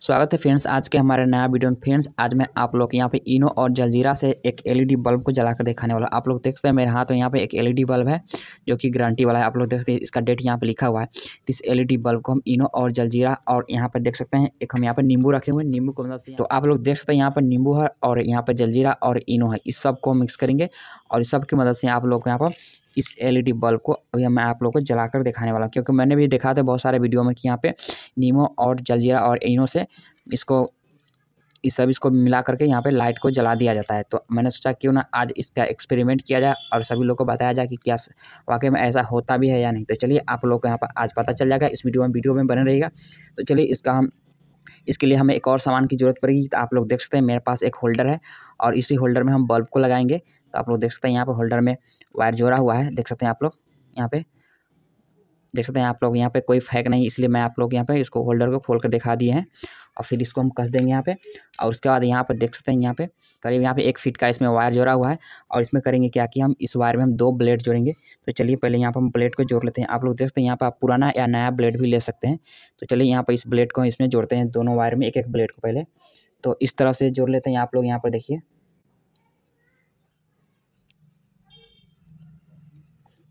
स्वागत है फ्रेंड्स आज के हमारे नया वीडियो में फ्रेंड्स आज मैं आप लोग यहाँ पे इनो और जलजीरा से एक एलईडी बल्ब को जलाकर दिखाने वाला आप लोग देख सकते हैं मेरे हाथ में यहाँ पे एक एलईडी बल्ब है जो कि गारंटी वाला है आप लोग देख सकते हैं इसका डेट यहाँ पे लिखा हुआ है इस एलईडी बल्ब को हम इनो और जलजीरा और यहाँ पर देख सकते हैं एक हम यहाँ पर नींबू रखे हुए नींबू को मतलब तो आप लोग देख सकते हैं यहाँ पर नींबू है और यहाँ पर जलजीरा और इनो है इस सब को मिक्स करेंगे और इस सब की मदद से आप लोग यहाँ पर इस एलईडी बल्ब को अभी मैं आप लोग को जलाकर दिखाने वाला हूँ क्योंकि मैंने भी देखा था बहुत सारे वीडियो में कि यहाँ पे नीमो और जलजीरा और इनो से इसको इस सब इसको मिला करके यहाँ पे लाइट को जला दिया जाता है तो मैंने सोचा क्यों ना आज इसका एक्सपेरिमेंट किया जाए और सभी लोग को बताया जाए कि क्या वाकई में ऐसा होता भी है या नहीं तो चलिए आप लोग को यहाँ पर आज पता चल जाएगा इस वीडियो में वीडियो में बने रहेगा तो चलिए इसका हम इसके लिए हमें एक और सामान की ज़रूरत पड़ेगी तो आप लोग देख सकते हैं मेरे पास एक होल्डर है और इसी होल्डर में हम बल्ब को लगाएंगे तो आप लोग देख सकते हैं यहाँ पर होल्डर में वायर जोड़ा हुआ है देख सकते हैं आप लोग यहाँ पे देख सकते हैं आप लोग यहाँ पे कोई फैक नहीं इसलिए मैं आप लोग यहाँ पे इसको होल्डर को खोल कर दिखा दिए हैं और फिर इसको हम कस देंगे यहाँ पे और उसके बाद यहाँ पर देख सकते हैं यहाँ पे करीब यहाँ पे एक फीट का इसमें वायर जोड़ा हुआ है और इसमें करेंगे क्या कि हम इस वायर में हम दो ब्लेड जोड़ेंगे तो चलिए पहले यहाँ पर हम ब्लेड को जोड़ लेते हैं आप लोग देख सकते हैं यहाँ पर आप पुराना या नया ब्लेड भी ले सकते हैं तो चलिए यहाँ पर इस ब्लेड को इसमें जोड़ते हैं दोनों वायर में एक एक ब्लेड को पहले तो इस तरह से जोड़ लेते हैं आप लोग यहाँ पर देखिए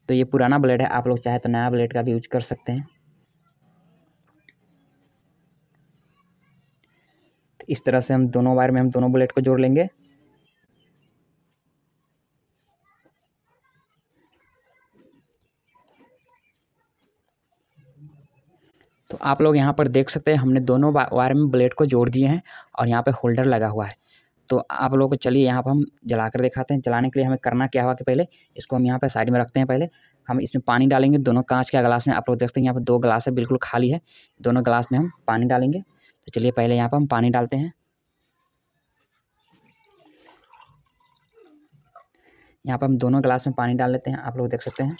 तो ये पुराना ब्लेड है आप लोग चाहे तो नया ब्लेड का भी यूज कर सकते हैं तो इस तरह से हम दोनों वायर में हम दोनों ब्लेड को जोड़ लेंगे तो आप लोग यहाँ पर देख सकते हैं हमने दोनों वायर में ब्लेड को जोड़ दिए हैं और यहाँ पे होल्डर लगा हुआ है तो आप लोगों को चलिए यहाँ पर हम जला कर दिखाते हैं जलाने के लिए हमें करना क्या हुआ कि पहले इसको हम यहाँ पर साइड में रखते हैं पहले हम इसमें पानी डालेंगे दोनों कांच का गिलास में आप लोग देखते हैं यहाँ पर दो गिलास है बिल्कुल खाली है दोनों गिलास में हम पानी डालेंगे तो चलिए पहले यहाँ पर हम पानी डालते हैं यहाँ पर हम दोनों गिलास में पानी डाल लेते हैं आप लोग देख सकते हैं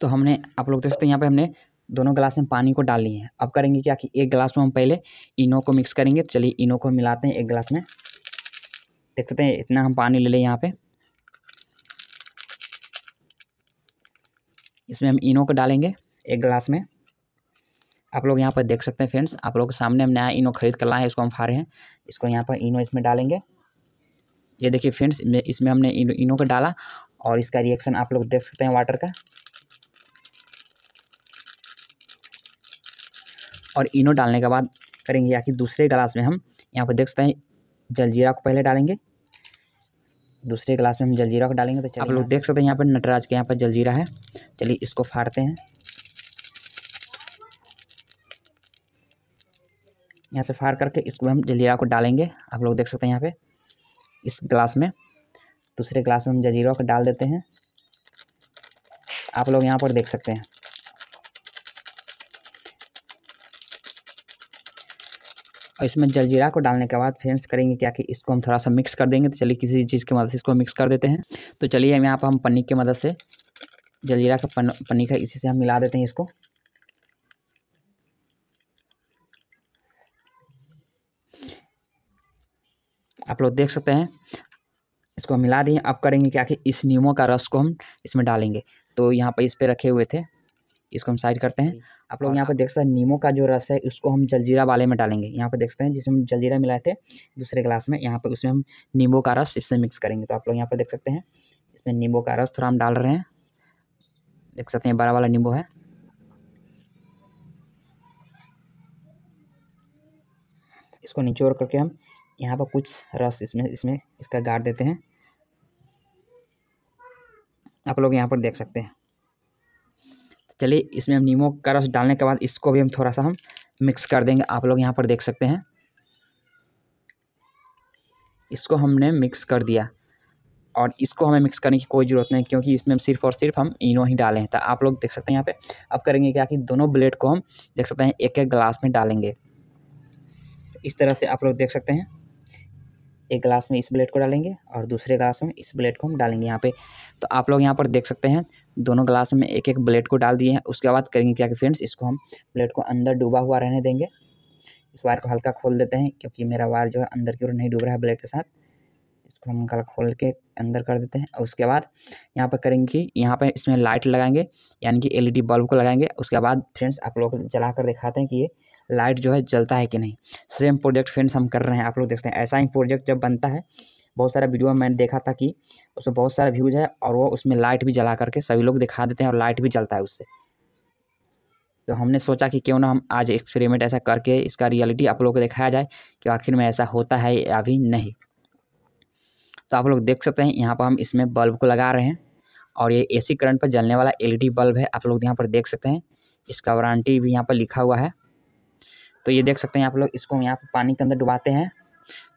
तो हमने आप लोग देख सकते हैं यहाँ पे हमने दोनों गिलास में पानी को डाल लिए हैं अब करेंगे क्या कि एक गिलास में हम पहले इनो को मिक्स करेंगे तो चलिए इनो को मिलाते हैं एक गिलास में देख सकते हैं इतना हम पानी ले लें यहाँ पे इसमें हम इनो को डालेंगे एक गिलास में आप लोग यहाँ पर देख सकते हैं फ्रेंड्स आप लोग के सामने हम नया इनो खरीद कर लाए हैं इसको हम फाड़े हैं इसको यहाँ पर इनो इसमें डालेंगे ये देखिए फ्रेंड्स इसमें हमने इनो को डाला और इसका रिएक्शन आप लोग देख सकते हैं वाटर का और इनो डालने के बाद करेंगे या कि दूसरे ग्लास में हम यहाँ पर देख सकते हैं जलजीरा को पहले डालेंगे दूसरे ग्लास में हम जलजीरा को डालेंगे तो आप लोग देख सकते हैं यहाँ पर नटराज के यहाँ पर जलजीरा है चलिए इसको फाड़ते हैं यहाँ से फाड़ करके इसको हम जलजीरा को डालेंगे आप लोग देख सकते हैं यहाँ पे इस ग्लास में दूसरे ग्लास में हम जलजीरा को डाल देते हैं आप लोग यहाँ पर देख सकते हैं और इसमें जलजीरा को डालने के बाद फ्रेंड्स करेंगे क्या कि इसको हम थोड़ा सा मिक्स कर देंगे तो चलिए किसी चीज़ की मदद से इसको मिक्स कर देते हैं तो चलिए हम यहाँ पर हम पन्नी की मदद से जलजीरा का पन, पन्नी का इसी से हम मिला देते हैं इसको आप लोग देख सकते हैं इसको मिला दिए अब करेंगे क्या कि इस नीमों का रस को हम इसमें डालेंगे तो यहाँ पर इस पर रखे हुए थे इसको हम साइड करते हैं आप लोग यहाँ पर देख सकते हैं नीमो का जो रस है उसको हम जलजीरा वाले में डालेंगे यहाँ पर देख सकते हैं जिसमें हम जलजीरा मिलाए थे दूसरे ग्लास में यहाँ पर उसमें हम नींबू का रस इससे मिक्स करेंगे तो आप लोग यहाँ पर देख सकते हैं इसमें नींबू का रस थोड़ा हम डाल रहे हैं देख सकते हैं बड़ा वाला नींबू है इसको निचोड़ करके हम यहाँ पर कुछ रस इसमें इसमें इसका गाड़ देते हैं आप लोग यहाँ पर देख सकते हैं चलिए इसमें हम नीमो का रस डालने के बाद इसको भी हम थोड़ा सा हम मिक्स कर देंगे आप लोग यहाँ पर देख सकते हैं इसको हमने मिक्स कर दिया और इसको हमें मिक्स करने की कोई ज़रूरत नहीं क्योंकि इसमें सिर्फ और सिर्फ हम इनो ही डाले हैं तो आप लोग देख सकते हैं यहाँ पे अब करेंगे क्या कि दोनों ब्लेड को हम देख सकते हैं एक एक ग्लास में डालेंगे इस तरह से आप लोग देख सकते हैं एक ग्लास में इस ब्लेड को डालेंगे और दूसरे ग्लास में इस ब्लेड को हम डालेंगे यहाँ पे तो आप लोग यहाँ पर देख सकते हैं दोनों ग्लास में एक एक ब्लेड को डाल दिए हैं उसके बाद करेंगे क्या कि फ्रेंड्स इसको हम ब्लेड को अंदर डूबा हुआ रहने देंगे इस वायर को हल्का खोल देते हैं क्योंकि मेरा वायर जो है अंदर की ओर नहीं डूब रहा है ब्लेड के साथ इसको हम हल्का खोल के अंदर कर देते हैं और उसके बाद यहाँ पर करेंगे कि यहाँ पर इसमें लाइट लगाएंगे यानी कि डी बल्ब को लगाएंगे उसके बाद फ्रेंड्स आप लोग जला कर दिखाते हैं कि ये लाइट जो है जलता है कि नहीं सेम प्रोजेक्ट फ्रेंड्स हम कर रहे हैं आप लोग देखते हैं ऐसा ही प्रोजेक्ट जब बनता है बहुत सारा वीडियो में मैंने देखा था कि उसमें बहुत सारा व्यूज है और वो उसमें लाइट भी जला करके सभी लोग दिखा देते हैं और लाइट भी जलता है उससे तो हमने सोचा कि क्यों ना हम आज एक्सपेरिमेंट ऐसा करके इसका रियलिटी आप लोगों को दिखाया जाए कि आखिर में ऐसा होता है या भी नहीं तो आप लोग देख सकते हैं यहाँ पर हम इसमें बल्ब को लगा रहे हैं और ये एसी करंट पर जलने वाला एलईडी बल्ब है आप लोग यहाँ पर देख सकते हैं इसका वारंटी भी यहाँ पर लिखा हुआ है तो ये देख सकते हैं आप लोग इसको यहाँ पर पानी के अंदर डुबाते हैं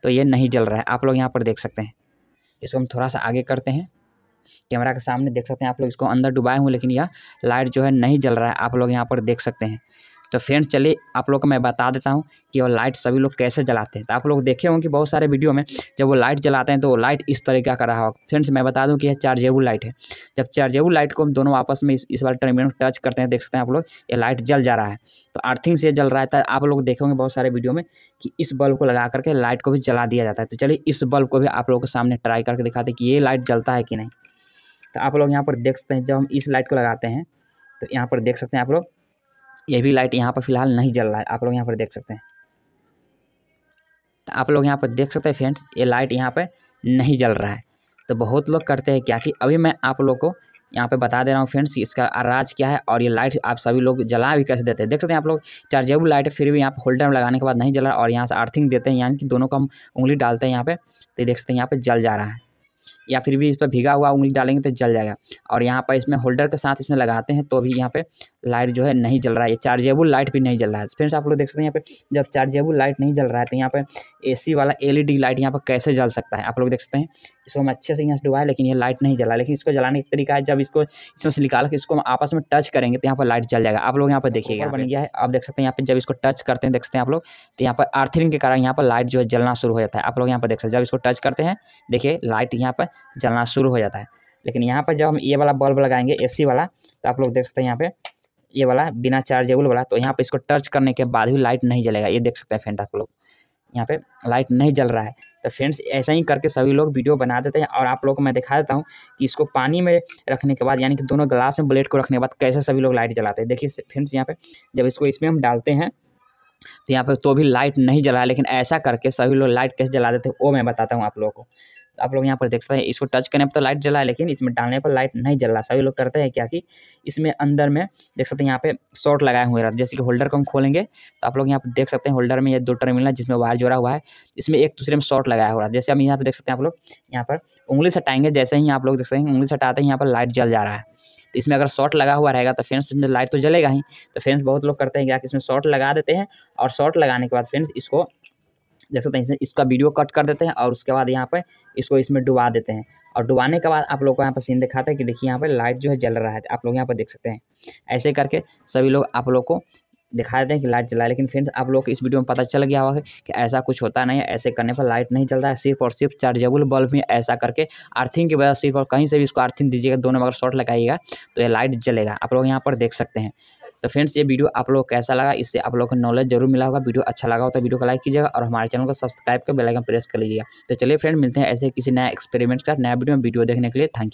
तो ये नहीं जल रहा है आप लोग यहाँ पर देख सकते हैं इसको हम थोड़ा सा आगे करते हैं कैमरा के सामने देख सकते हैं आप लोग इसको अंदर डुबाए हूँ लेकिन यह लाइट जो है नहीं जल रहा है आप लोग यहाँ पर देख सकते हैं तो फ्रेंड्स चलिए आप लोग को मैं बता देता हूँ कि वो लाइट सभी लोग कैसे जलाते हैं तो आप लोग देखे होंगे बहुत सारे वीडियो में जब वो लाइट जलाते हैं तो वो लाइट इस तरीके का रहा होगा फ्रेंड्स मैं बता दूँ कि यह चार्जेबल लाइट है जब चार्जेबल लाइट को हम दोनों आपस में इस, बार टर्मिनल टच करते हैं देख सकते हैं आप लोग ये लाइट जल जा रहा है तो अर्थिंग से जल रहा है तो आप लोग होंगे बहुत सारे वीडियो में कि इस बल्ब को लगा करके लाइट को भी जला दिया जाता है तो चलिए इस बल्ब को भी आप लोगों के सामने ट्राई करके दिखाते हैं कि ये लाइट जलता है कि नहीं तो आप लोग यहाँ पर देख सकते हैं जब हम इस लाइट को लगाते हैं तो यहाँ पर देख सकते हैं आप लोग ये भी लाइट यहाँ पर फिलहाल नहीं जल रहा है आप लोग यहाँ पर देख सकते हैं तो आप लोग यहाँ पर देख सकते हैं फ्रेंड्स ये लाइट यहाँ पर नहीं जल रहा है तो बहुत लोग करते हैं क्या कि अभी मैं आप लोग को यहाँ पे बता दे रहा हूँ फ्रेंड्स इसका राज क्या है और ये लाइट आप सभी लोग जला भी कैसे देते हैं देख सकते हैं आप लोग चार्जेबल लाइट फिर भी यहाँ पे होल्डर में लगाने के बाद नहीं जला और यहाँ से अर्थिंग देते हैं यानी कि दोनों को हम उंगली डालते हैं यहाँ पे तो देख सकते हैं यहाँ पे जल जा रहा है या फिर भी इस पर भिगा हुआ उंगली डालेंगे तो जल जाएगा और यहाँ पर इसमें होल्डर के साथ इसमें लगाते हैं तो भी यहाँ पे लाइट जो है नहीं जल रहा है ये चार्जेबल लाइट भी नहीं जल रहा है फ्रेंड्स आप लोग देख सकते हैं यहाँ पे जब चार्जेबल लाइट नहीं जल रहा है तो यहाँ पर ए वाला एल लाइट यहाँ पर कैसे जल सकता है आप लोग देख सकते हैं इसको हम अच्छे से यहाँ से डुबाए लेकिन ये लाइट नहीं जला लेकिन इसको जलाने का तरीका है जब इसको इसमें से निकाल के इसको हम आपस में टच करेंगे तो यहाँ पर लाइट जल जाएगा आप लोग यहाँ पर देखिएगा बन गया है आप देख सकते हैं यहाँ पर जब इसको टच करते हैं देख सकते हैं आप लोग तो यहाँ पर अर्थिंग के कारण यहाँ पर लाइट जो है जलना शुरू हो जाता है आप लोग यहाँ पर देख सकते हैं जब इसको टच करते हैं देखिए लाइट यहाँ पर जलना शुरू हो जाता है लेकिन यहाँ पर जब हम ये वाला बल्ब लगाएंगे एसी वाला तो आप लोग देख सकते हैं यहाँ पे ये वाला बिना चार्जेबल वाला तो यहाँ पर इसको टच करने के बाद भी लाइट नहीं जलेगा ये देख सकते हैं फ्रेंड आप लोग यहाँ पे लाइट नहीं जल रहा है तो फ्रेंड्स ऐसा ही करके सभी लोग वीडियो बना देते हैं और आप लोग को मैं दिखा देता हूँ कि इसको पानी में रखने के बाद यानी कि दोनों ग्लास में ब्लेड को रखने के बाद कैसे सभी लोग लाइट जलाते हैं देखिए फ्रेंड्स यहाँ पे जब इसको इसमें हम डालते हैं तो यहाँ पे तो भी लाइट नहीं जला लेकिन ऐसा करके सभी लोग लाइट कैसे जला देते हैं वो मैं बताता हूँ आप लोगों को आप लोग यहाँ पर देख सकते हैं इसको टच करने पर तो लाइट जला है लेकिन इसमें डालने पर लाइट नहीं जल रहा सभी लोग करते हैं क्या कि इसमें अंदर में देख सकते हैं यहाँ पे शॉर्ट लगाए हुए रहते जैसे कि होल्डर को हम खोलेंगे तो आप लोग यहाँ पर देख सकते हैं होल्डर में ये दो टर्मिनल है जिसमें वायर जोड़ा हुआ है इसमें एक दूसरे में शॉर्ट लगाया हुआ है जैसे हम यहाँ पर देख सकते हैं आप लोग यहाँ पर उंगली सटाएंगे जैसे ही आप लोग देख सकते हैं उंगली सटाते हैं यहाँ पर लाइट जल जा रहा है तो इसमें अगर शॉर्ट लगा हुआ रहेगा तो फ्रेंड्स इसमें लाइट तो जलेगा ही तो फ्रेंड्स बहुत लोग करते हैं क्या कि इसमें शॉर्ट लगा देते हैं और शॉर्ट लगाने के बाद फ्रेंड्स इसको देख सकते हैं इसका वीडियो कट कर देते हैं और उसके बाद यहाँ पर इसको इसमें डुबा देते हैं और डुबाने के बाद आप लोग को यहाँ पर सीन दिखाते हैं कि देखिए यहाँ पर लाइट जो है जल रहा है आप लोग यहाँ पर देख सकते हैं ऐसे करके सभी लोग आप लोग को दिखा देते हैं कि लाइट जलाए लेकिन फ्रेंड्स आप लोग को इस वीडियो में पता चल गया होगा कि ऐसा कुछ होता नहीं है ऐसे करने पर लाइट नहीं चल रहा है सिर्फ और सिर्फ चार्जेबल बल्ब में ऐसा करके अर्थिंग की वजह सिर्फ और कहीं से भी इसको अर्थिंग दीजिएगा दोनों अगर शॉर्ट लगाइएगा तो ये लाइट जलेगा आप लोग यहाँ पर देख सकते हैं तो फ्रेंड्स ये वीडियो आप लोग कैसा लगा इससे आप लोग को नॉलेज जरूर मिला होगा वीडियो अच्छा लगा हो तो वीडियो को लाइक कीजिएगा और हमारे चैनल को सब्सक्राइब कर बेलाइकन प्रेस कर लीजिएगा तो चलिए फ्रेंड मिलते हैं ऐसे किसी नया एक्सपेरिमेंट का नया वीडियो में वीडियो देखने के लिए थैंक यू